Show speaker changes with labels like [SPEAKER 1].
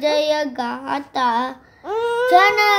[SPEAKER 1] Jaya Gata. Mm.
[SPEAKER 2] Jana